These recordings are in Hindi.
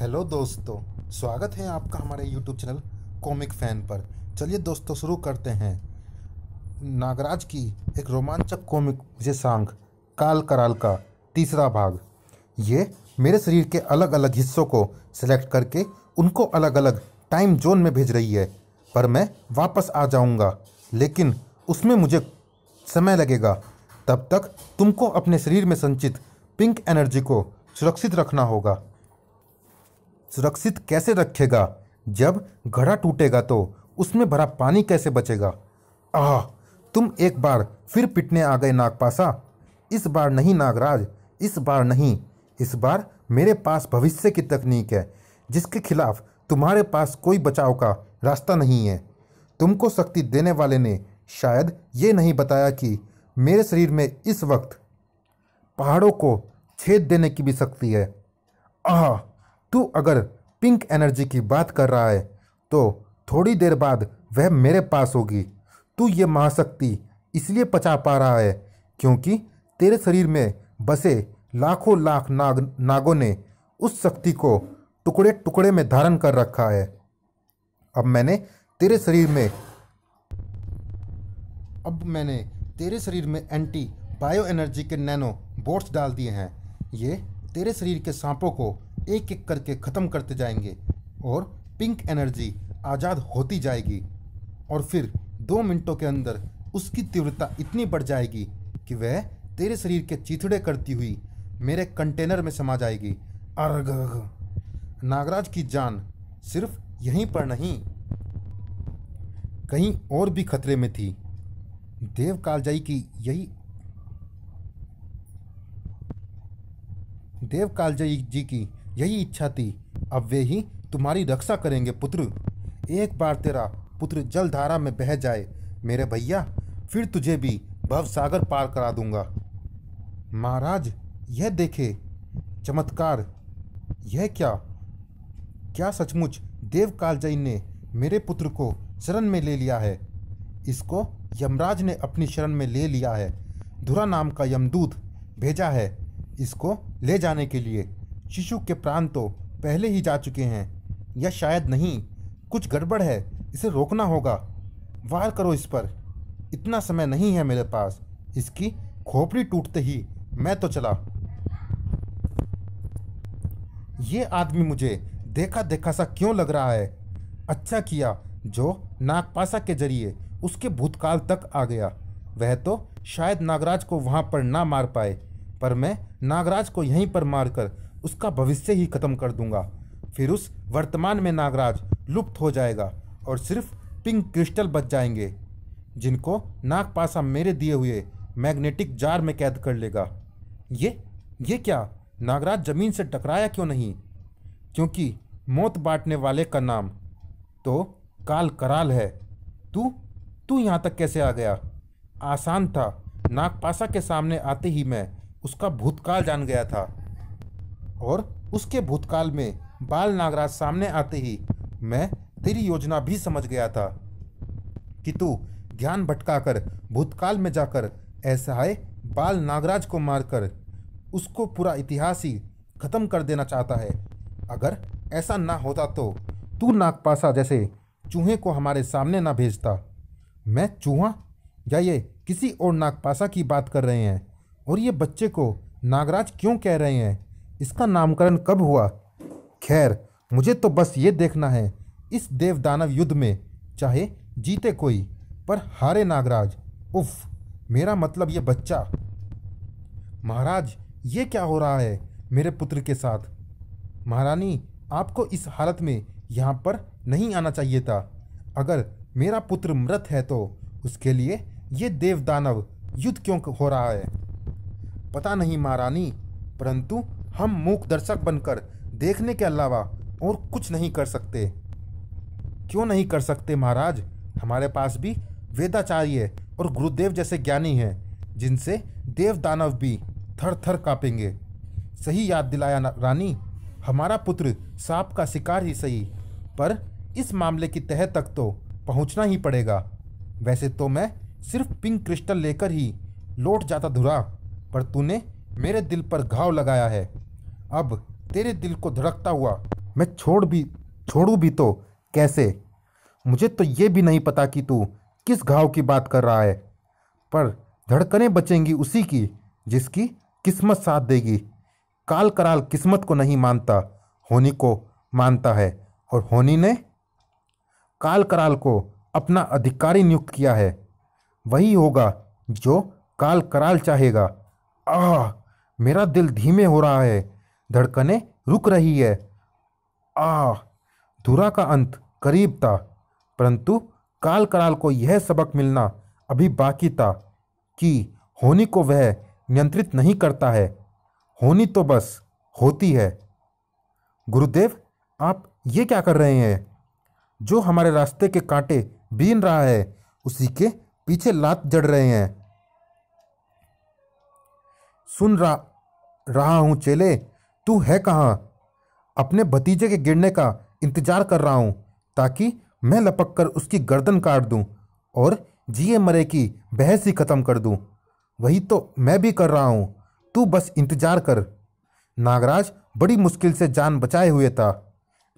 हेलो दोस्तों स्वागत है आपका हमारे यूट्यूब चैनल कॉमिक फैन पर चलिए दोस्तों शुरू करते हैं नागराज की एक रोमांचक कॉमिक मुझे सांग काल कराल का तीसरा भाग ये मेरे शरीर के अलग अलग हिस्सों को सिलेक्ट करके उनको अलग अलग टाइम जोन में भेज रही है पर मैं वापस आ जाऊँगा लेकिन उसमें मुझे समय लगेगा तब तक तुमको अपने शरीर में संचित पिंक एनर्जी को सुरक्षित रखना होगा सुरक्षित कैसे रखेगा जब घड़ा टूटेगा तो उसमें भरा पानी कैसे बचेगा आह तुम एक बार फिर पिटने आ गए नागपासा इस बार नहीं नागराज इस बार नहीं इस बार मेरे पास भविष्य की तकनीक है जिसके खिलाफ तुम्हारे पास कोई बचाव का रास्ता नहीं है तुमको शक्ति देने वाले ने शायद ये नहीं बताया कि मेरे शरीर में इस वक्त पहाड़ों को छेद देने की भी शक्ति है आह तू अगर पिंक एनर्जी की बात कर रहा है तो थोड़ी देर बाद वह मेरे पास होगी तू ये महाशक्ति इसलिए पचा पा रहा है क्योंकि तेरे शरीर में बसे लाखों लाख नाग नागों ने उस शक्ति को टुकड़े टुकड़े में धारण कर रखा है अब मैंने तेरे शरीर में अब मैंने तेरे शरीर में एंटी बायो एनर्जी के नैनो बोट्स डाल दिए हैं ये तेरे शरीर के सांपों को एक एक करके ख़त्म करते जाएंगे और पिंक एनर्जी आज़ाद होती जाएगी और फिर दो मिनटों के अंदर उसकी तीव्रता इतनी बढ़ जाएगी कि वह तेरे शरीर के चीथड़े करती हुई मेरे कंटेनर में समा जाएगी अर्घ नागराज की जान सिर्फ यहीं पर नहीं कहीं और भी खतरे में थी देव कालजाई की यही देव कालजाई जी की यही इच्छा थी अब वे ही तुम्हारी रक्षा करेंगे पुत्र एक बार तेरा पुत्र जलधारा में बह जाए मेरे भैया फिर तुझे भी भव सागर पार करा दूंगा महाराज यह देखे चमत्कार यह क्या क्या सचमुच देव कालजई ने मेरे पुत्र को शरण में ले लिया है इसको यमराज ने अपनी शरण में ले लिया है धुरा नाम का यमदूत भेजा है इसको ले जाने के लिए शिशु के प्राण तो पहले ही जा चुके हैं या शायद नहीं कुछ गड़बड़ है इसे रोकना होगा वार करो इस पर इतना समय नहीं है मेरे पास इसकी खोपड़ी टूटते ही मैं तो चला ये आदमी मुझे देखा देखा सा क्यों लग रहा है अच्छा किया जो नागपाशा के जरिए उसके भूतकाल तक आ गया वह तो शायद नागराज को वहाँ पर ना मार पाए पर मैं नागराज को यहीं पर मारकर उसका भविष्य ही खत्म कर दूंगा फिर उस वर्तमान में नागराज लुप्त हो जाएगा और सिर्फ पिंक क्रिस्टल बच जाएंगे जिनको नागपासा मेरे दिए हुए मैग्नेटिक जार में कैद कर लेगा ये ये क्या नागराज जमीन से टकराया क्यों नहीं क्योंकि मौत बांटने वाले का नाम तो काल कराल है तू तू यहाँ तक कैसे आ गया आसान था नागपासा के सामने आते ही मैं उसका भूतकाल जान गया था और उसके भूतकाल में बाल नागराज सामने आते ही मैं तेरी योजना भी समझ गया था कि तू ज्ञान भटकाकर भूतकाल में जाकर असहाय बाल नागराज को मारकर उसको पूरा इतिहास ही ख़त्म कर देना चाहता है अगर ऐसा ना होता तो तू नागपासा जैसे चूहे को हमारे सामने ना भेजता मैं चूहा या ये किसी और नागपासा की बात कर रहे हैं और ये बच्चे को नागराज क्यों कह रहे हैं इसका नामकरण कब हुआ खैर मुझे तो बस ये देखना है इस देवदानव युद्ध में चाहे जीते कोई पर हारे नागराज उफ मेरा मतलब ये बच्चा महाराज ये क्या हो रहा है मेरे पुत्र के साथ महारानी आपको इस हालत में यहाँ पर नहीं आना चाहिए था अगर मेरा पुत्र मृत है तो उसके लिए ये देवदानव युद्ध क्यों हो रहा है पता नहीं महारानी परंतु हम मूक दर्शक बनकर देखने के अलावा और कुछ नहीं कर सकते क्यों नहीं कर सकते महाराज हमारे पास भी वेदाचार्य और गुरुदेव जैसे ज्ञानी हैं जिनसे देव दानव भी थर थर काँपेंगे सही याद दिलाया रानी हमारा पुत्र सांप का शिकार ही सही पर इस मामले की तह तक तो पहुंचना ही पड़ेगा वैसे तो मैं सिर्फ पिंक क्रिस्टल लेकर ही लौट जाता धुरा पर तूने मेरे दिल पर घाव लगाया है अब तेरे दिल को धड़कता हुआ मैं छोड़ भी छोड़ू भी तो कैसे मुझे तो ये भी नहीं पता कि तू किस घाव की बात कर रहा है पर धड़कने बचेंगी उसी की जिसकी किस्मत साथ देगी काल कराल किस्मत को नहीं मानता होनी को मानता है और होनी ने काल कराल को अपना अधिकारी नियुक्त किया है वही होगा जो काल कराल चाहेगा आह मेरा दिल धीमे हो रहा है धड़कने रुक रही है आ धुरा का अंत करीब था परंतु काल कराल को यह सबक मिलना अभी बाकी था कि होनी को वह नियंत्रित नहीं करता है होनी तो बस होती है गुरुदेव आप ये क्या कर रहे हैं जो हमारे रास्ते के कांटे बीन रहा है उसी के पीछे लात जड़ रहे हैं सुन रहा रहा हूँ चेले तू है कहाँ अपने भतीजे के गिरने का इंतजार कर रहा हूँ ताकि मैं लपक कर उसकी गर्दन काट दूँ और जिए मरे की बहस ही ख़त्म कर दूँ वही तो मैं भी कर रहा हूँ तू बस इंतजार कर नागराज बड़ी मुश्किल से जान बचाए हुए था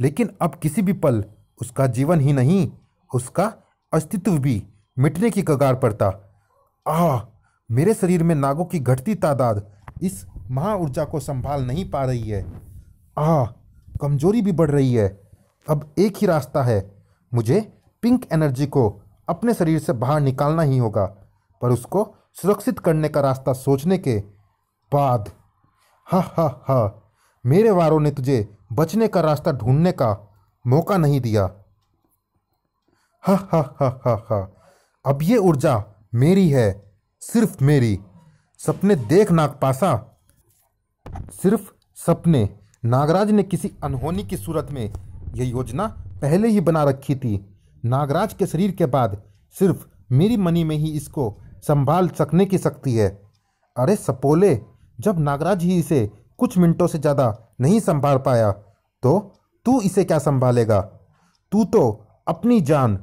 लेकिन अब किसी भी पल उसका जीवन ही नहीं उसका अस्तित्व भी मिटने की कगार पर था आह मेरे शरीर में नागों की घटती तादाद इस महा ऊर्जा को संभाल नहीं पा रही है आह कमजोरी भी बढ़ रही है अब एक ही रास्ता है मुझे पिंक एनर्जी को अपने शरीर से बाहर निकालना ही होगा पर उसको सुरक्षित करने का रास्ता सोचने के बाद हा हा हा मेरे वारों ने तुझे बचने का रास्ता ढूंढने का मौका नहीं दिया हा हा हा हा हा अब ये ऊर्जा मेरी है सिर्फ मेरी सपने देख नाग पासा सिर्फ सपने नागराज ने किसी अनहोनी की सूरत में यह योजना पहले ही बना रखी थी नागराज के शरीर के बाद सिर्फ मेरी मनी में ही इसको संभाल सकने की शक्ति है अरे सपोले जब नागराज ही इसे कुछ मिनटों से ज़्यादा नहीं संभाल पाया तो तू इसे क्या संभालेगा तू तो अपनी जान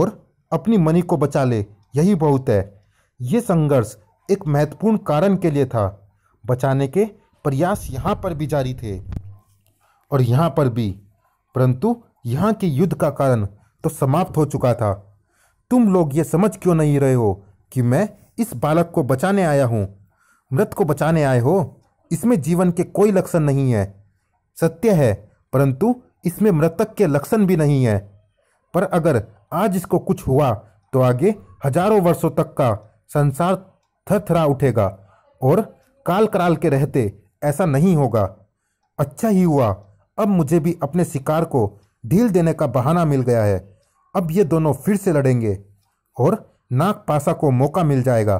और अपनी मनी को बचा ले यही बहुत है ये संघर्ष एक महत्वपूर्ण कारण के लिए था बचाने के प्रयास यहाँ पर भी जारी थे और यहाँ पर भी परंतु यहाँ के युद्ध का कारण तो समाप्त हो चुका था तुम लोग ये समझ क्यों नहीं रहे हो कि मैं इस बालक को बचाने आया हूँ मृत को बचाने आए हो इसमें जीवन के कोई लक्षण नहीं है सत्य है परंतु इसमें मृतक के लक्षण भी नहीं है पर अगर आज इसको कुछ हुआ तो आगे हजारों वर्षों तक का संसार थरथरा उठेगा और काल कराल के रहते ऐसा नहीं होगा अच्छा ही हुआ अब मुझे भी अपने शिकार को ढील देने का बहाना मिल गया है अब ये दोनों फिर से लड़ेंगे और नागपासा को मौका मिल जाएगा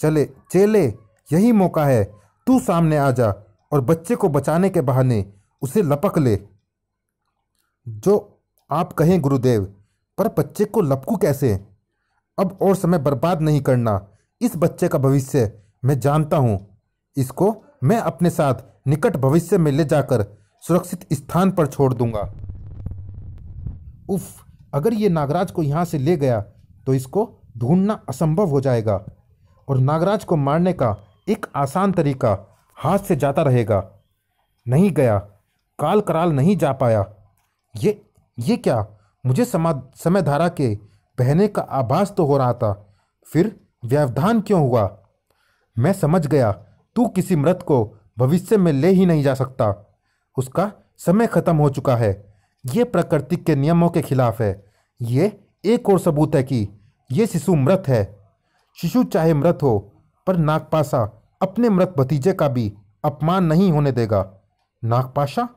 चले चेले यही मौका है तू सामने आ जा और बच्चे को बचाने के बहाने उसे लपक ले जो आप कहें गुरुदेव पर बच्चे को लपकू कैसे अब और समय बर्बाद नहीं करना इस बच्चे का भविष्य मैं जानता हूँ इसको मैं अपने साथ निकट भविष्य में ले जाकर सुरक्षित स्थान पर छोड़ दूंगा उफ अगर ये नागराज को यहाँ से ले गया तो इसको ढूंढना असंभव हो जाएगा और नागराज को मारने का एक आसान तरीका हाथ से जाता रहेगा नहीं गया काल कराल नहीं जा पाया ये ये क्या मुझे समा समय धारा के बहने का आभास तो हो रहा था फिर व्यवधान क्यों हुआ मैं समझ गया तू किसी मृत को भविष्य में ले ही नहीं जा सकता उसका समय खत्म हो चुका है ये प्रकृति के नियमों के खिलाफ है ये एक और सबूत है कि ये शिशु मृत है शिशु चाहे मृत हो पर नागपाशा अपने मृत भतीजे का भी अपमान नहीं होने देगा नागपाशा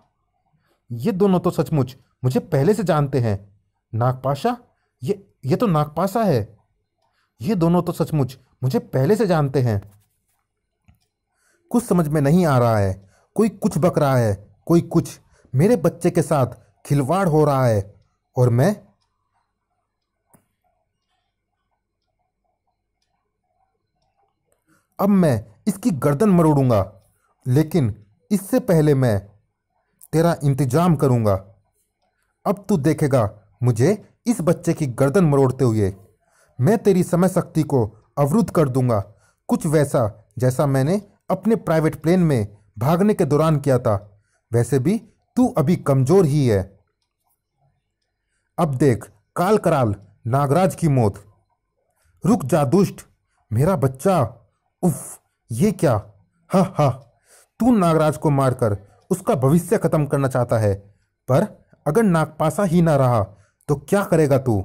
ये दोनों तो सचमुच मुझे पहले से जानते हैं नागपाशा ये ये तो नागपाशा है ये दोनों तो सचमुच मुझे पहले से जानते हैं कुछ समझ में नहीं आ रहा है कोई कुछ बक रहा है कोई कुछ मेरे बच्चे के साथ खिलवाड़ हो रहा है और मैं अब मैं इसकी गर्दन मरोड़ूंगा लेकिन इससे पहले मैं तेरा इंतजाम करूंगा अब तू देखेगा मुझे इस बच्चे की गर्दन मरोड़ते हुए मैं तेरी समय शक्ति को अवरुद्ध कर दूंगा कुछ वैसा जैसा मैंने अपने प्राइवेट प्लेन में भागने के दौरान किया था वैसे भी तू अभी कमजोर ही है अब देख काल कराल नागराज की मौत रुक जा दुष्ट मेरा बच्चा उफ ये क्या हा हा तू नागराज को मारकर उसका भविष्य खत्म करना चाहता है पर अगर नागपासा ही ना रहा तो क्या करेगा तू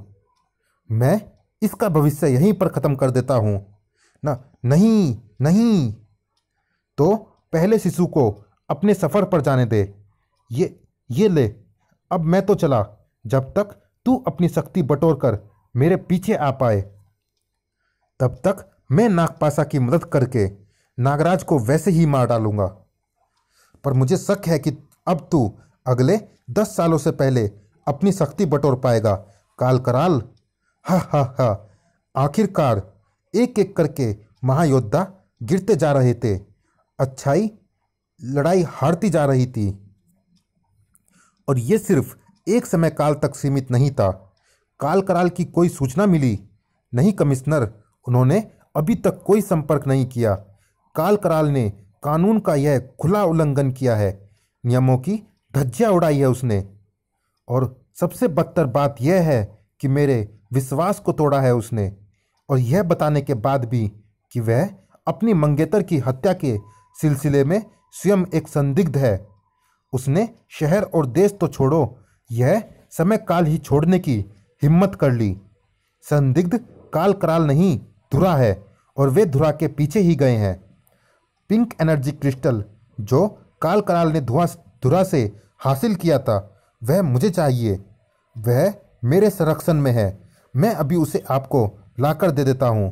मैं इसका भविष्य यहीं पर ख़त्म कर देता हूं ना नहीं नहीं तो पहले शिशु को अपने सफ़र पर जाने दे ये ये ले अब मैं तो चला जब तक तू अपनी शक्ति बटोर कर मेरे पीछे आ पाए तब तक मैं नागपाशा की मदद करके नागराज को वैसे ही मार डालूंगा पर मुझे शक है कि अब तू अगले दस सालों से पहले अपनी शक्ति बटोर पाएगा काल कराल हा हा हा आखिरकार एक एक करके महायोद्धा गिरते जा रहे थे अच्छाई लड़ाई हारती जा रही थी और ये सिर्फ एक समय काल तक सीमित नहीं था काल कराल की कोई सूचना मिली नहीं कमिश्नर उन्होंने अभी तक कोई संपर्क नहीं किया काल कराल ने कानून का यह खुला उल्लंघन किया है नियमों की धज्जिया उड़ाई है उसने और सबसे बदतर बात यह है कि मेरे विश्वास को तोड़ा है उसने और यह बताने के बाद भी कि वह अपनी मंगेतर की हत्या के सिलसिले में स्वयं एक संदिग्ध है उसने शहर और देश तो छोड़ो यह समय काल ही छोड़ने की हिम्मत कर ली संदिग्ध काल कराल नहीं धुरा है और वे धुरा के पीछे ही गए हैं पिंक एनर्जी क्रिस्टल जो काल कराल ने धुआ धुरा से हासिल किया था वह मुझे चाहिए वह मेरे संरक्षण में है मैं अभी उसे आपको लाकर दे देता हूँ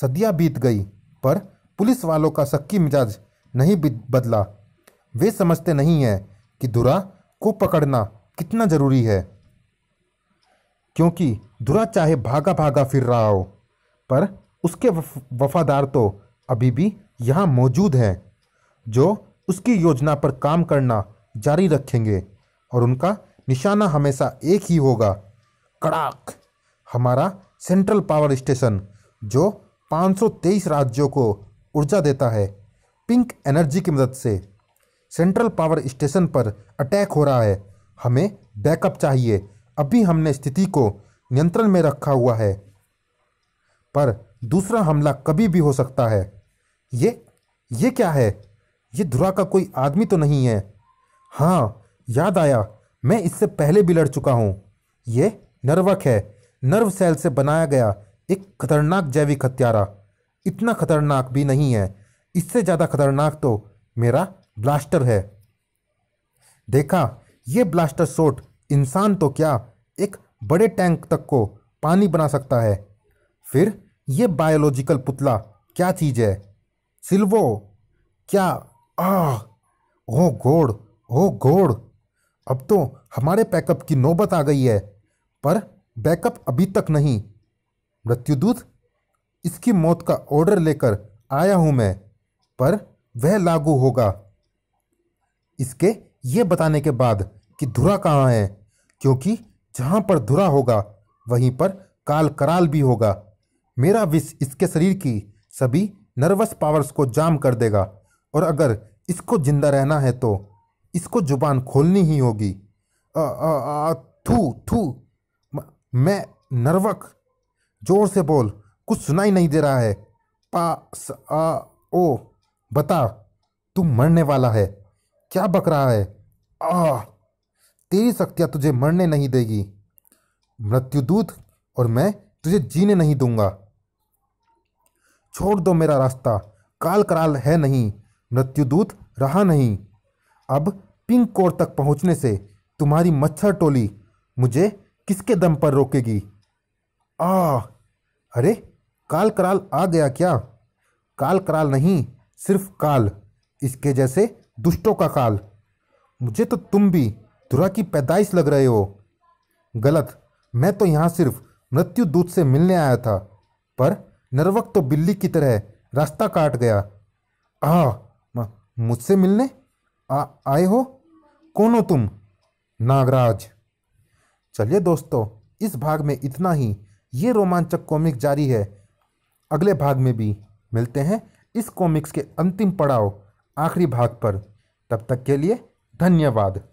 सदियाँ बीत गई पर पुलिस वालों का सक्की मिजाज नहीं बदला वे समझते नहीं हैं कि धुरा को पकड़ना कितना ज़रूरी है क्योंकि धुरा चाहे भागा भागा फिर रहा हो पर उसके वफादार तो अभी भी यहाँ मौजूद हैं जो उसकी योजना पर काम करना जारी रखेंगे और उनका निशाना हमेशा एक ही होगा कड़ाक हमारा सेंट्रल पावर स्टेशन जो 523 राज्यों को ऊर्जा देता है पिंक एनर्जी की मदद से सेंट्रल पावर स्टेशन पर अटैक हो रहा है हमें बैकअप चाहिए अभी हमने स्थिति को नियंत्रण में रखा हुआ है पर दूसरा हमला कभी भी हो सकता है ये ये क्या है ये धुरा का कोई आदमी तो नहीं है हाँ याद आया मैं इससे पहले भी लड़ चुका हूँ ये नर्वक है नर्व सेल से बनाया गया एक खतरनाक जैविक हत्यारा इतना खतरनाक भी नहीं है इससे ज़्यादा खतरनाक तो मेरा ब्लास्टर है देखा ये ब्लास्टर शॉट इंसान तो क्या एक बड़े टैंक तक को पानी बना सकता है फिर ये बायोलॉजिकल पुतला क्या चीज़ है सिल्वो क्या आह ओ गोड़ ओ गोड़ अब तो हमारे पैकअप की नौबत आ गई है पर बैकअप अभी तक नहीं मृत्युदूत इसकी मौत का ऑर्डर लेकर आया हूं मैं पर वह लागू होगा इसके ये बताने के बाद कि धुरा कहाँ है क्योंकि जहाँ पर धुरा होगा वहीं पर काल कराल भी होगा मेरा विष इसके शरीर की सभी नर्वस पावर्स को जाम कर देगा और अगर इसको जिंदा रहना है तो इसको जुबान खोलनी ही होगी थू थू मैं नर्वक जोर से बोल कुछ सुनाई नहीं दे रहा है पा स, आ, ओ बता तू मरने वाला है क्या बक रहा है आ तेरी शक्तियाँ तुझे मरने नहीं देगी मृत्युदूत और मैं तुझे जीने नहीं दूंगा छोड़ दो मेरा रास्ता काल कराल है नहीं मृत्युदूत रहा नहीं अब पिंक कोर तक पहुंचने से तुम्हारी मच्छर टोली मुझे किसके दम पर रोकेगी आ अरे काल कराल आ गया क्या काल कराल नहीं सिर्फ काल इसके जैसे दुष्टों का काल मुझे तो तुम भी धुरा की पैदाइश लग रहे हो गलत मैं तो यहाँ सिर्फ मृत्यु दूत से मिलने आया था पर नरवक तो बिल्ली की तरह रास्ता काट गया आ मुझसे मिलने आ, आए हो कौन हो तुम नागराज चलिए दोस्तों इस भाग में इतना ही ये रोमांचक कॉमिक जारी है अगले भाग में भी मिलते हैं इस कॉमिक्स के अंतिम पड़ाव आखिरी भाग पर तब तक के लिए धन्यवाद